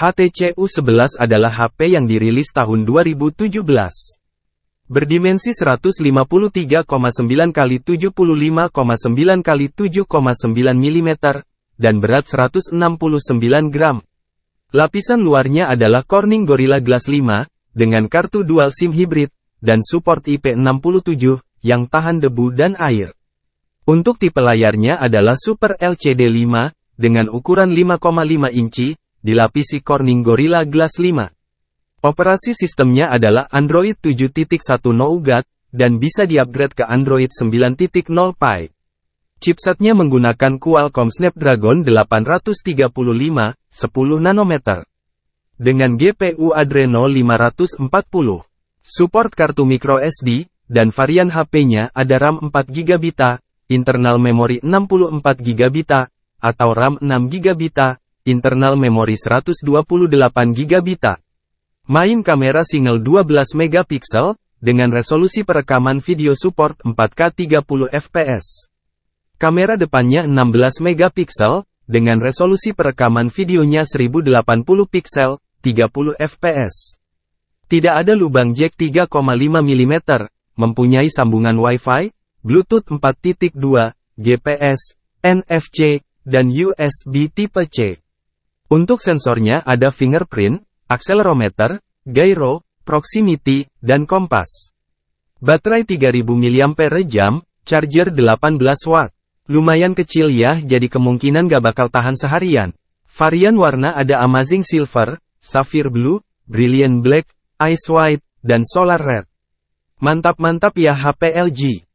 HTCU 11 adalah HP yang dirilis tahun 2017. Berdimensi 153,9 kali 75,9 kali 7,9 mm, dan berat 169 gram. Lapisan luarnya adalah Corning Gorilla Glass 5, dengan kartu dual SIM hybrid, dan support IP67, yang tahan debu dan air. Untuk tipe layarnya adalah Super LCD 5, dengan ukuran 5,5 inci, dilapisi Corning Gorilla Glass 5. Operasi sistemnya adalah Android 7.10 Nougat, dan bisa diupgrade ke Android 9.0 Pie. Chipsetnya menggunakan Qualcomm Snapdragon 835, 10 nanometer. Dengan GPU Adreno 540. Support kartu microSD, dan varian HP-nya ada RAM 4GB, internal memori 64GB, atau RAM 6GB, internal memori 128GB. Main kamera single 12MP, dengan resolusi perekaman video support 4K 30fps. Kamera depannya 16MP, dengan resolusi perekaman videonya 1080 pixel, 30 fps. Tidak ada lubang jack 3,5 mm, mempunyai sambungan Wi-Fi, Bluetooth 4.2, GPS, NFC, dan USB Tipe-C. Untuk sensornya ada fingerprint, accelerometer, gyro, proximity, dan kompas. Baterai 3000 mAh, charger 18 watt. Lumayan kecil ya jadi kemungkinan gak bakal tahan seharian. Varian warna ada Amazing Silver, Sapphire Blue, Brilliant Black, Ice White, dan Solar Red. Mantap-mantap ya HP LG.